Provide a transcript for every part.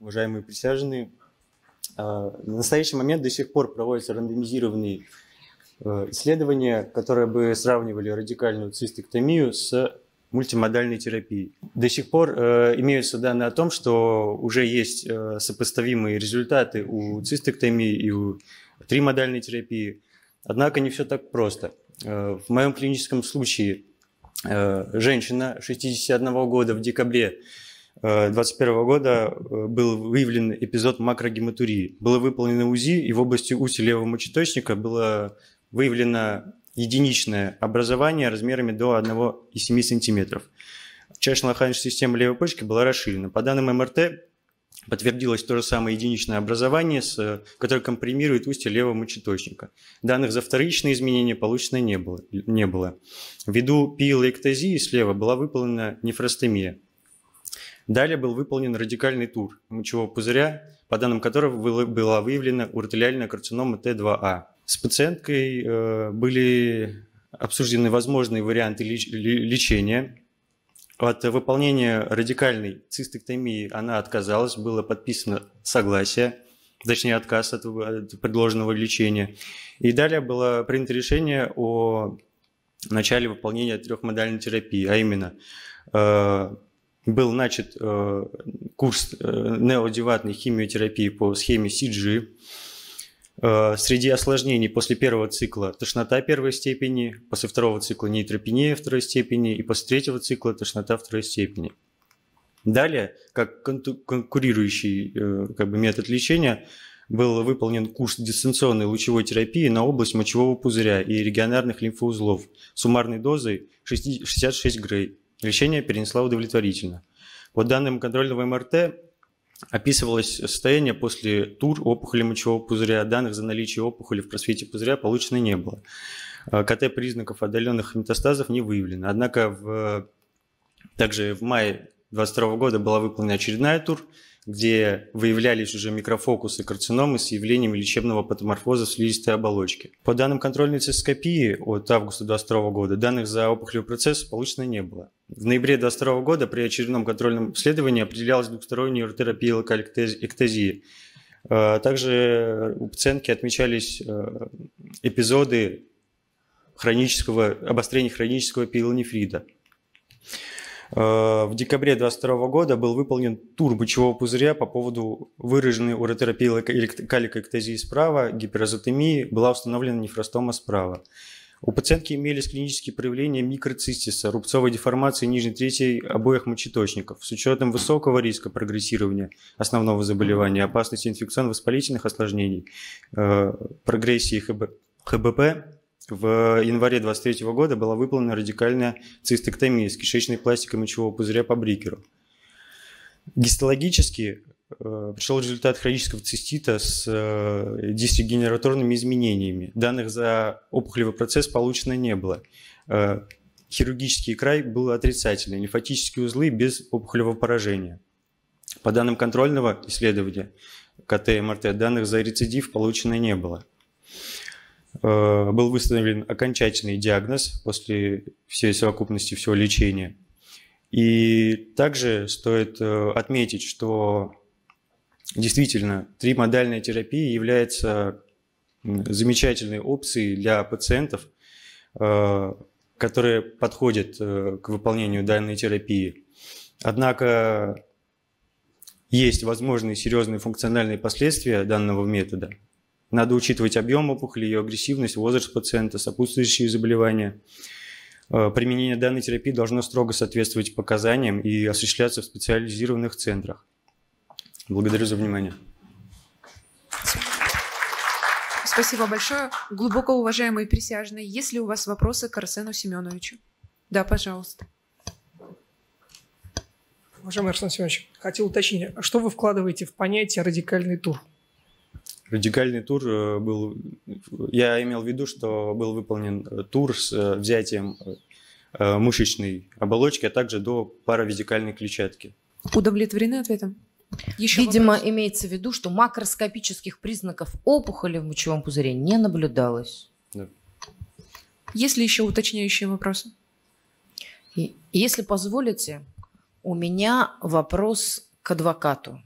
уважаемые присяжные. А, на настоящий момент до сих пор проводятся рандомизированные э, исследования, которые бы сравнивали радикальную цистектомию с мультимодальной терапией. До сих пор э, имеются данные о том, что уже есть э, сопоставимые результаты у цистектомии и у тримодальной терапии. Однако не все так просто. в моем клиническом случае э, женщина 61 года в декабре 2021 года э, был выявлен эпизод макрогематурии. Было выполнено УЗИ, и в области УСИ левого мочеточника было выявлено единичное образование размерами до 1,7 см. Чашечная лоханическая системы левой почки была расширена. По данным МРТ, подтвердилось то же самое единичное образование, которое компримирует устье левого мочеточника. Данных за вторичные изменения получено не было. Не было. Ввиду пиелоэктазии слева была выполнена нефростемия. Далее был выполнен радикальный тур мочевого пузыря, по данным которого была выявлена уртелиальная карцинома Т2А. А. С пациенткой э, были обсуждены возможные варианты лечения. От выполнения радикальной цистектомии она отказалась, было подписано согласие, точнее отказ от, предложенного лечения. И далее было принято решение о начале выполнения трехмодальной терапии, а именно э, был начат э, курс э, неодеватной химиотерапии по схеме CG. Э, среди осложнений после первого цикла тошнота первой степени, после второго цикла нейтропения второй степени и после третьего цикла тошнота второй степени. Далее, как конкурирующий э, как бы метод лечения, был выполнен курс дистанционной лучевой терапии на область мочевого пузыря и регионарных лимфоузлов суммарной дозой 66 грей. Решение перенесла удовлетворительно. По данным контрольного МРТ, описывалось состояние после тур опухоли мочевого пузыря. Данных за наличие опухоли в просвете пузыря получено не было. Э, КТ признаков отдаленных метастазов не выявлено. Однако в, также в мае 2022 года была выполнена очередная тур, где выявлялись уже микрофокусы карциномы с явлениями лечебного патоморфоза в слизистой оболочке. По данным контрольной цистоскопии от августа 2022 года данных за опухолевый процесс получено не было. В ноябре 2022 года при очередном контрольном исследовании определялась двухсторонняя уротерапия локалектезии. А, также у пациентки отмечались э, эпизоды хронического, обострения хронического пилонефрита. Э, в декабре 2022 года был выполнен тур бычевого пузыря по поводу выраженной уротерапии каликоэктазии справа, гиперазотемии, была установлена нефростома справа. У пациентки имелись клинические проявления микроцистиса, рубцовой деформации нижней трети обоих мочеточников. С учетом высокого риска прогрессирования основного заболевания, опасности инфекционно-воспалительных осложнений, э, прогрессии ХБ, ХБП, в январе 23 года была выполнена радикальная цистектомия с кишечной пластикой мочевого пузыря по Брикеру. Гистологически э, пришел результат хронического цистита с э, дисрегенераторными изменениями. Данных за опухолевый процесс получено не было. Э, хирургический край был отрицательный, лимфатические узлы без опухолевого поражения. По данным контрольного исследования КТ МРТ, данных за рецидив получено не было. Э, был выставлен окончательный диагноз после всей совокупности всего лечения. И также стоит э, отметить, что действительно тримодальная терапия является замечательной опцией для пациентов, э, которые подходят к выполнению данной терапии. Однако есть возможные серьезные функциональные последствия данного метода – надо учитывать объем опухоли, ее агрессивность, возраст пациента, сопутствующие заболевания. Э, применение данной терапии должно строго соответствовать показаниям и осуществляться в специализированных центрах. Благодарю за внимание. Спасибо большое. Глубоко уважаемые присяжные, есть ли у вас вопросы к Арсену Семеновичу? Да, пожалуйста. Уважаемый Арсен Семенович, хотел уточнить, что вы вкладываете в понятие «радикальный тур»? Радикальный тур э, был... Я имел в виду, что был выполнен э, тур с э, взятием мышечной оболочки, а также до паравизикальной клетчатки. Удовлетворены ответом? Еще Видимо, вопрос. имеется в виду, что макроскопических признаков опухоли в мочевом пузыре не наблюдалось. Да. Есть ли еще уточняющие вопросы? И, если позволите, у меня вопрос к адвокату.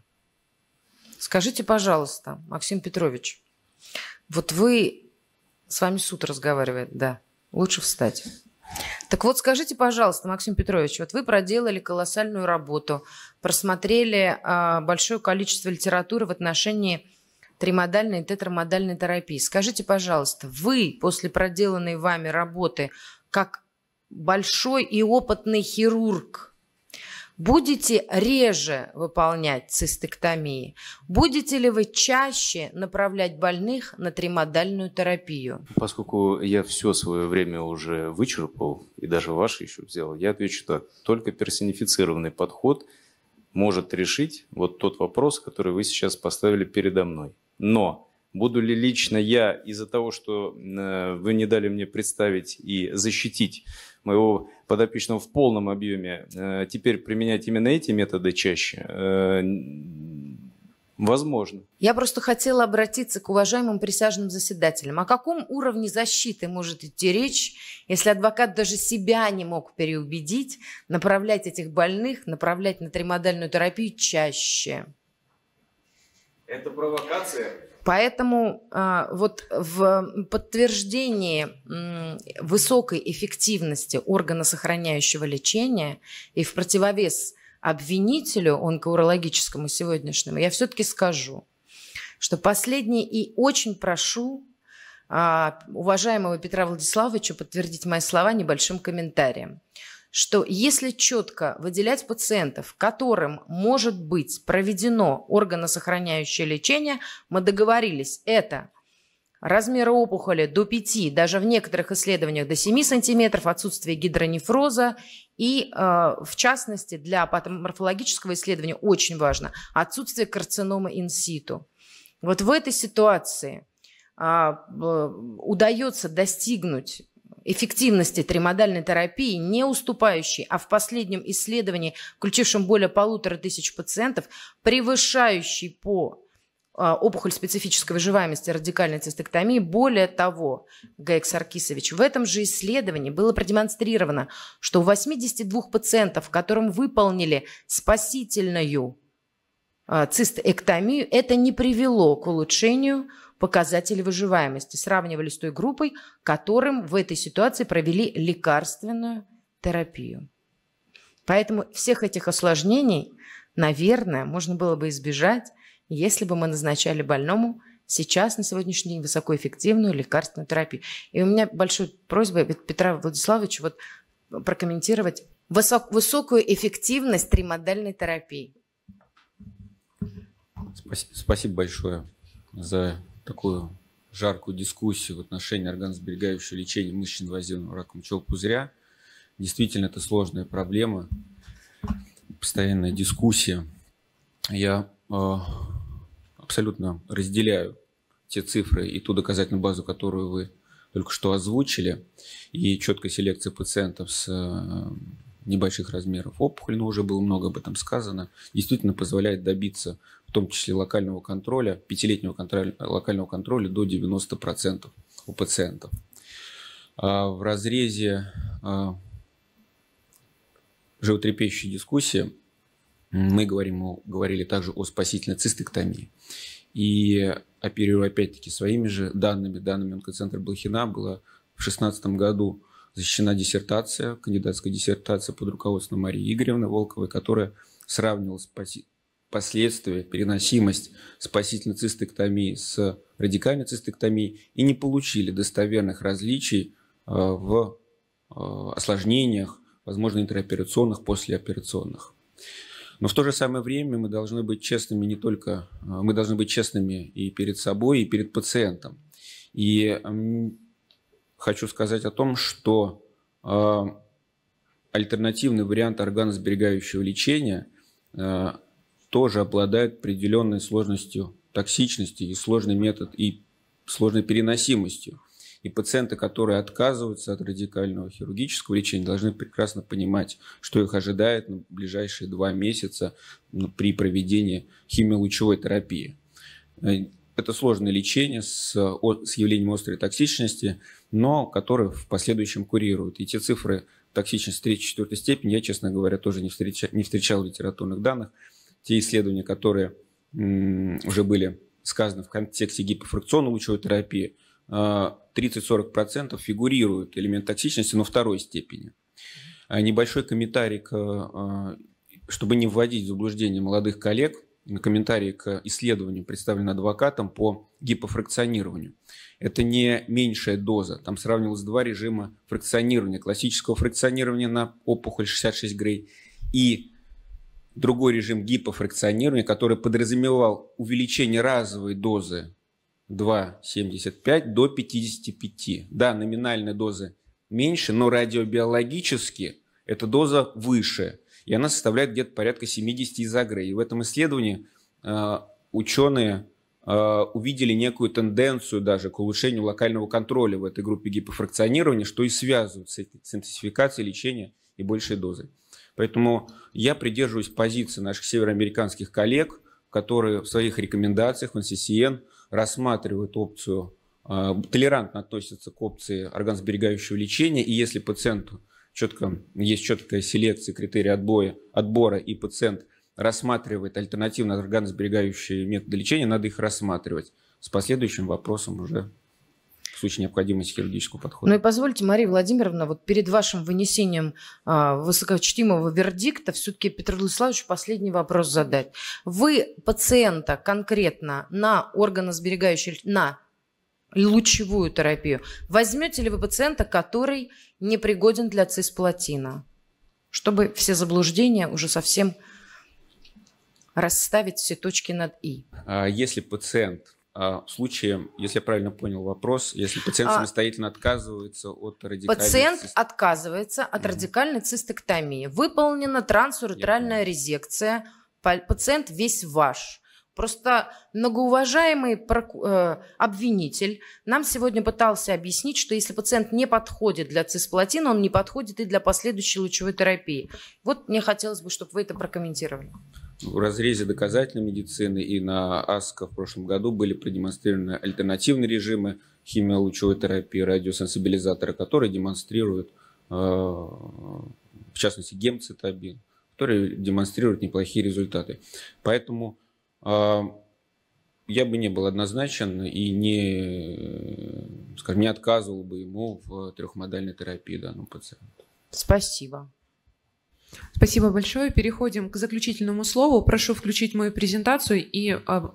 Скажите, пожалуйста, Максим Петрович, вот вы... С вами суд разговаривает, да. Лучше встать. Так вот, скажите, пожалуйста, Максим Петрович, вот вы проделали колоссальную работу, просмотрели э, большое количество литературы в отношении тримодальной и тетрамодальной терапии. Скажите, пожалуйста, вы после проделанной вами работы как большой и опытный хирург, Будете реже выполнять цистектомии? Будете ли вы чаще направлять больных на тримодальную терапию? Поскольку я все свое время уже вычерпал, и даже ваше еще взял, я отвечу так. Только персонифицированный подход может решить вот тот вопрос, который вы сейчас поставили передо мной. Но Буду ли лично я из-за того, что э, вы не дали мне представить и защитить моего подопечного в полном объеме, э, теперь применять именно эти методы чаще? Э, возможно. Я просто хотела обратиться к уважаемым присяжным заседателям. О каком уровне защиты может идти речь, если адвокат даже себя не мог переубедить, направлять этих больных, направлять на тримодальную терапию чаще? Это провокация. Поэтому а, вот в подтверждении высокой эффективности органа сохраняющего лечения и в противовес обвинителю онкоурологическому сегодняшнему, я все-таки скажу, что последний и очень прошу а, уважаемого Петра Владиславовича подтвердить мои слова небольшим комментарием что если четко выделять пациентов, которым может быть проведено органосохраняющее лечение, мы договорились, это размера опухоли до 5, даже в некоторых исследованиях до 7 сантиметров, отсутствие гидронефроза и, э, в частности, для патоморфологического исследования очень важно отсутствие карциномы инситу. Вот в этой ситуации а, э, удается достигнуть эффективности тримодальной терапии, не уступающей, а в последнем исследовании, включившем более полутора тысяч пациентов, превышающей по а, опухоль специфической выживаемости радикальной цистектомии. Более того, Гайк Саркисович, в этом же исследовании было продемонстрировано, что у 82 пациентов, которым выполнили спасительную а, цистэктомию, это не привело к улучшению показатели выживаемости, сравнивали с той группой, которым в этой ситуации провели лекарственную терапию. Поэтому всех этих осложнений, наверное, можно было бы избежать, если бы мы назначали больному сейчас, на сегодняшний день, высокоэффективную лекарственную терапию. И у меня большая просьба Петра Владиславовича вот прокомментировать высок, высокую эффективность тримодальной терапии. Спасибо, спасибо большое за такую жаркую дискуссию в отношении органосберегающего лечения мышечно инвазивного рака мочевого пузыря. Действительно, это сложная проблема, постоянная дискуссия. Я э, абсолютно разделяю те цифры и ту доказательную базу, которую вы только что озвучили, и четкая селекция пациентов с э, небольших размеров опухоли, но уже было много об этом сказано, действительно позволяет добиться том числе локального контроля, пятилетнего контроля, локального контроля до 90% у пациентов. А в разрезе а, животрепещущей дискуссии мы говорим, говорили также о спасительной цистектомии. И оперируя опять-таки своими же данными, данными онкоцентра Блохина, была в 2016 году защищена диссертация, кандидатская диссертация под руководством Марии Игоревны Волковой, которая сравнивала спаси последствия, переносимость спасительной цистектомии с радикальной цистектомией и не получили достоверных различий э, в э, осложнениях, возможно, интероперационных, послеоперационных. Но в то же самое время мы должны быть честными не только, э, мы должны быть честными и перед собой, и перед пациентом. И хочу сказать о том, что альтернативный вариант органосберегающего лечения тоже обладает определенной сложностью токсичности и сложный метод и сложной переносимостью. И пациенты, которые отказываются от радикального хирургического лечения, должны прекрасно понимать, что их ожидает на ближайшие два месяца при проведении химиолучевой терапии. Э, это сложное лечение с, с явлением острой токсичности, но которое в последующем курирует. И те цифры токсичности 3-4 степени я, честно говоря, тоже не встречал, не встречал в литературных данных те исследования, которые уже были сказаны в контексте гипофракционной лучевой терапии, 30-40% а, фигурируют элемент токсичности, но второй степени. А, небольшой комментарий, к, а, чтобы не вводить в заблуждение молодых коллег, комментарий к исследованию, представленному адвокатом по гипофракционированию. Это не меньшая доза. Там сравнивалось два режима фракционирования. Классического фракционирования на опухоль 66 грей и другой режим гипофракционирования, который подразумевал увеличение разовой дозы 2,75 до 55. Да, номинальная дозы меньше, но радиобиологически эта доза выше, и она составляет где-то порядка 70 изогрей. И в этом исследовании э, ученые э, увидели некую тенденцию даже к улучшению локального контроля в этой группе гипофракционирования, что и связывают с, с интенсификацией лечения и большей дозой. Поэтому я придерживаюсь позиции наших североамериканских коллег, которые в своих рекомендациях в НССН рассматривают опцию, а, толерантно относятся к опции органосберегающего лечения, и если пациенту четко, есть четкая селекция, критерии отбоя, отбора, и пациент рассматривает альтернативно органосберегающие методы лечения, надо их рассматривать. С последующим вопросом уже случае необходимости хирургического подхода. Ну и позвольте, Мария Владимировна, вот перед вашим вынесением а, высокочтимого вердикта все-таки Петр Владиславовичу последний вопрос задать. Вы пациента конкретно на органосберегающий, на лучевую терапию, возьмете ли вы пациента, который не пригоден для цисплатина? Чтобы все заблуждения уже совсем расставить все точки над «и». А если пациент а, в случае, если я правильно понял вопрос, если пациент а, самостоятельно отказывается от радикальной Пациент цист... отказывается от mm. радикальной цистектомии. Выполнена трансуретральная резекция. Пациент весь ваш. Просто многоуважаемый э, обвинитель нам сегодня пытался объяснить, что если пациент не подходит для цисплатина, он не подходит и для последующей лучевой терапии. Вот мне хотелось бы, чтобы вы это прокомментировали в разрезе доказательной медицины и на АСКО в прошлом году были продемонстрированы альтернативные режимы химиолучевой терапии, радиосенсибилизатора, которые демонстрируют, э, в частности, гемцитабин, которые демонстрируют неплохие результаты. Поэтому э, я бы не был однозначен и не, скажем, не отказывал бы ему в трехмодальной терапии данному пациенту. Спасибо. Спасибо большое. Переходим к заключительному слову. Прошу включить мою презентацию и а,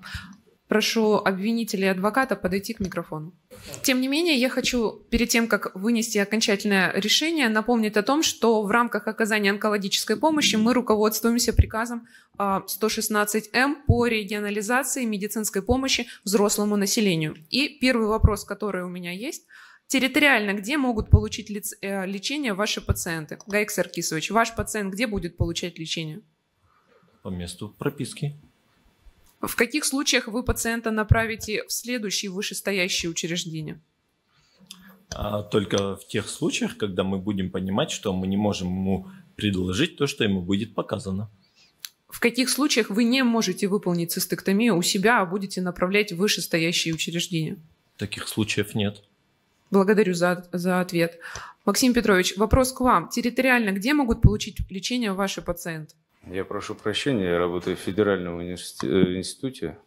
прошу обвинителя и адвоката подойти к микрофону. Тем не менее, я хочу, перед тем, как вынести окончательное решение, напомнить о том, что в рамках оказания онкологической помощи мы руководствуемся приказом 116М а, эм по регионализации медицинской помощи взрослому населению. И первый вопрос, который у меня есть – Территориально где могут получить лиц, э, лечение ваши пациенты? Гаик Саркисович, ваш пациент где будет получать лечение? По месту прописки. В каких случаях вы пациента направите в следующие вышестоящие учреждения? А, только в тех случаях, когда мы будем понимать, что мы не можем ему предложить то, что ему будет показано. В каких случаях вы не можете выполнить цистектомию у себя, а будете направлять в вышестоящие учреждения? Таких случаев нет. Благодарю за, за ответ. Максим Петрович, вопрос к вам. Территориально где могут получить лечение ваши пациенты? Я прошу прощения, я работаю в Федеральном э, институте.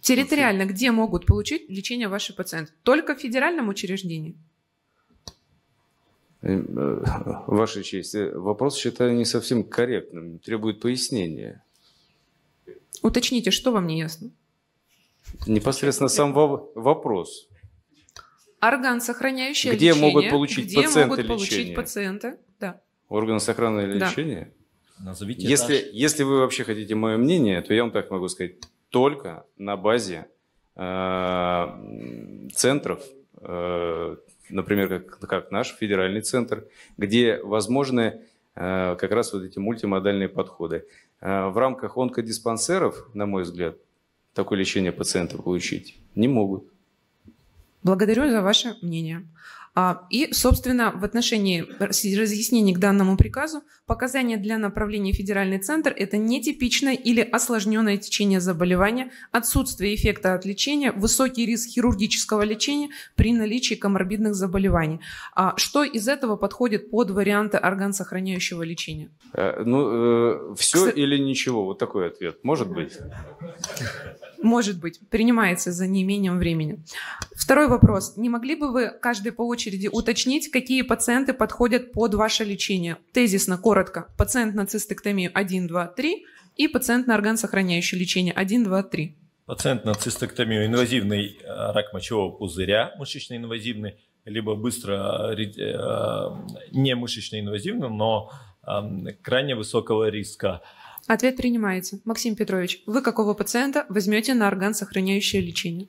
Территориально где могут получить лечение ваши пациенты? Только в федеральном учреждении? Э, э, ваша честь, вопрос считаю не совсем корректным, требует пояснения. Уточните, что вам не ясно? Непосредственно сам вопрос. Орган, сохраняющий где лечение. Могут получить где пациенты могут получить лечение? пациенты? Да. Орган сохранное да. лечение? Назовите если, этаж. если вы вообще хотите мое мнение, то я вам так могу сказать. Только на базе э, центров, э, например, как, как наш федеральный центр, где возможны э, как раз вот эти мультимодальные подходы. Э, в рамках онкодиспансеров, на мой взгляд, такое лечение пациента получить не могут. Благодарю за ваше мнение. А, и, собственно, в отношении разъяснений к данному приказу, показания для направления в федеральный центр – это нетипичное или осложненное течение заболевания, отсутствие эффекта от лечения, высокий риск хирургического лечения при наличии коморбидных заболеваний. А что из этого подходит под варианты органсохраняющего лечения? Э, ну, э, все Кстати... или ничего, вот такой ответ. Может быть? Может быть, принимается за неимением времени. Второй вопрос. Не могли бы вы каждый по очереди уточнить, какие пациенты подходят под ваше лечение? Тезисно, коротко. Пациент на цистектомию 1, 2, 3 и пациент на орган сохраняющий лечение 1, 2, 3. Пациент на цистектомию инвазивный э, рак мочевого пузыря, мышечно-инвазивный, либо быстро э, э, не мышечно инвазивный, но эм, крайне высокого риска. Ответ принимается. Максим Петрович, вы какого пациента возьмете на орган сохраняющее лечение?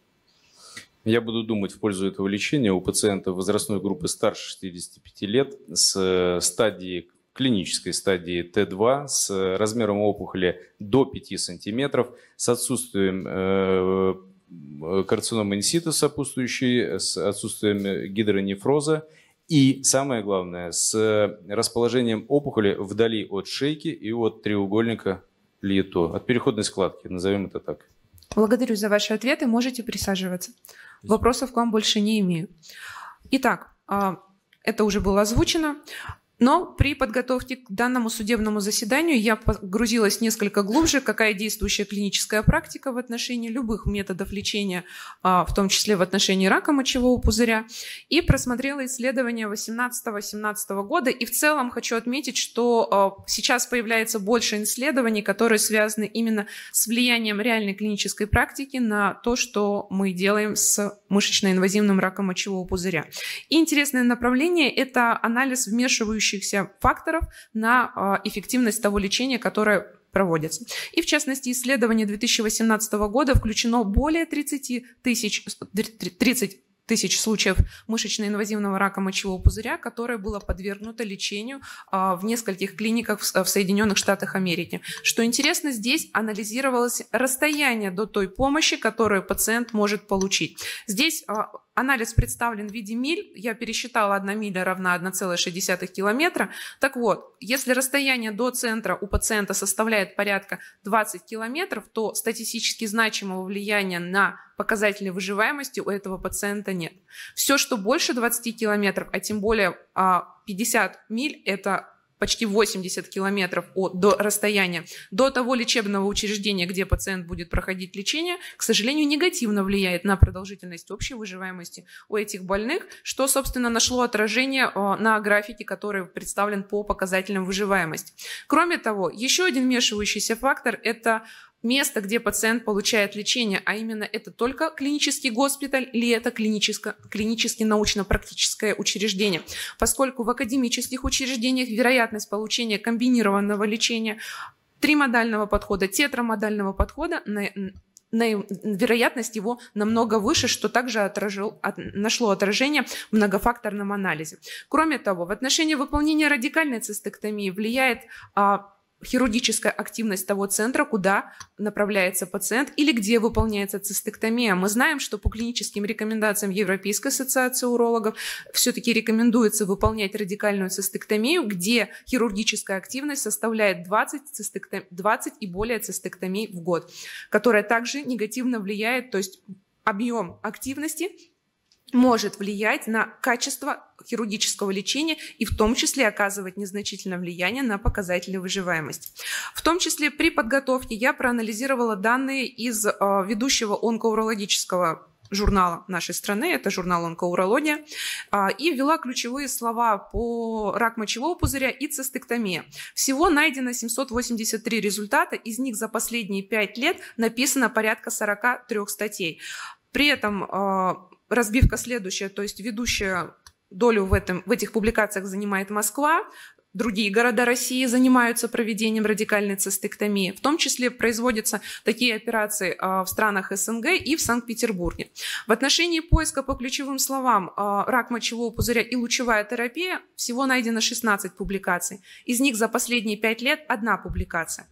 Я буду думать в пользу этого лечения у пациента возрастной группы старше 65 лет с э, стадии клинической стадии Т2 с э, размером опухоли до 5 сантиметров, с отсутствием э, э карцинома инсита сопутствующей, с отсутствием гидронефроза и самое главное, с расположением опухоли вдали от шейки и от треугольника лието, от переходной складки, назовем это так. Благодарю за ваши ответы. Можете присаживаться. Спасибо. Вопросов к вам больше не имею. Итак, а, это уже было озвучено. Но при подготовке к данному судебному заседанию я погрузилась несколько глубже, какая действующая клиническая практика в отношении любых методов лечения, а, в том числе в отношении рака мочевого пузыря, и просмотрела исследования 18-17 года. И в целом хочу отметить, что а, сейчас появляется больше исследований, которые связаны именно с влиянием реальной клинической практики на то, что мы делаем с мышечно-инвазивным раком мочевого пузыря. И интересное направление – это анализ вмешивающихся имеющихся факторов на а, эффективность того лечения, которое проводится. И в частности, исследование 2018 года включено более 30 тысяч, 30 тысяч случаев мышечно-инвазивного рака мочевого пузыря, которое было подвергнуто лечению а, в нескольких клиниках в Соединенных Штатах Америки. Что интересно, здесь анализировалось расстояние до той помощи, которую пациент может получить. Здесь а, Анализ представлен в виде миль. Я пересчитала, 1 миля равна 1,6 километра. Так вот, если расстояние до центра у пациента составляет порядка 20 километров, то статистически значимого влияния на показателей выживаемости у этого пациента нет. Все, что больше 20 километров, а тем более 50 а, миль, это почти 80 километров от, до расстояния до того лечебного учреждения, где пациент будет проходить лечение, к сожалению, негативно влияет на продолжительность общей выживаемости у этих больных, что, собственно, нашло отражение а, на графике, который представлен по показателям выживаемости. Кроме того, еще один вмешивающийся фактор – это место, где пациент получает лечение, а именно это только клинический госпиталь или это клинически научно-практическое учреждение. Поскольку в академических учреждениях вероятность получения комбинированного лечения тримодального подхода, тетрамодального подхода на, на, вероятность его намного выше, что также отражил, от, нашло отражение в многофакторном анализе. Кроме того, в отношении выполнения радикальной цистектомии влияет а, хирургическая активность того центра, куда направляется пациент или где выполняется цистектомия. Мы знаем, что по клиническим рекомендациям Европейской ассоциации урологов все-таки рекомендуется выполнять радикальную цистектомию, где хирургическая активность составляет 20, цистектом... 20 и более цистектомий в год, которая также негативно влияет, то есть объем активности может влиять на качество хирургического лечения и в том числе оказывать незначительное влияние на показатели выживаемости. В том числе при подготовке я проанализировала данные из э, ведущего онкоурологического журнала нашей страны, это журнал «Онкоурология», а, и ввела ключевые слова по рак мочевого пузыря и цистектомия. Всего найдено 783 результата, из них за последние 5 лет написано порядка 43 статей. При этом а, разбивка следующая, то есть ведущая долю в, этом, в этих публикациях занимает Москва, другие города России занимаются проведением радикальной цистектомии. В том числе производятся такие операции а, в странах СНГ и в Санкт-Петербурге. В отношении поиска по ключевым словам а, «рак мочевого пузыря» и «лучевая терапия» всего найдено 16 публикаций. Из них за последние 5 лет одна публикация.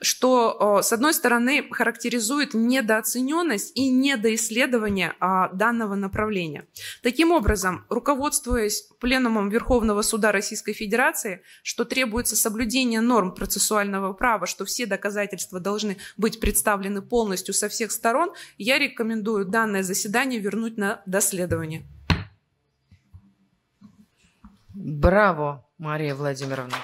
Что, а, с одной стороны, характеризует недооцененность и недоисследование данного направления. Таким образом, руководствуясь Пленумом Верховного Суда Российской Федерации, что требуется соблюдение норм процессуального права, что все доказательства должны быть представлены полностью со всех сторон, я рекомендую данное заседание вернуть на доследование. Браво, Мария Владимировна.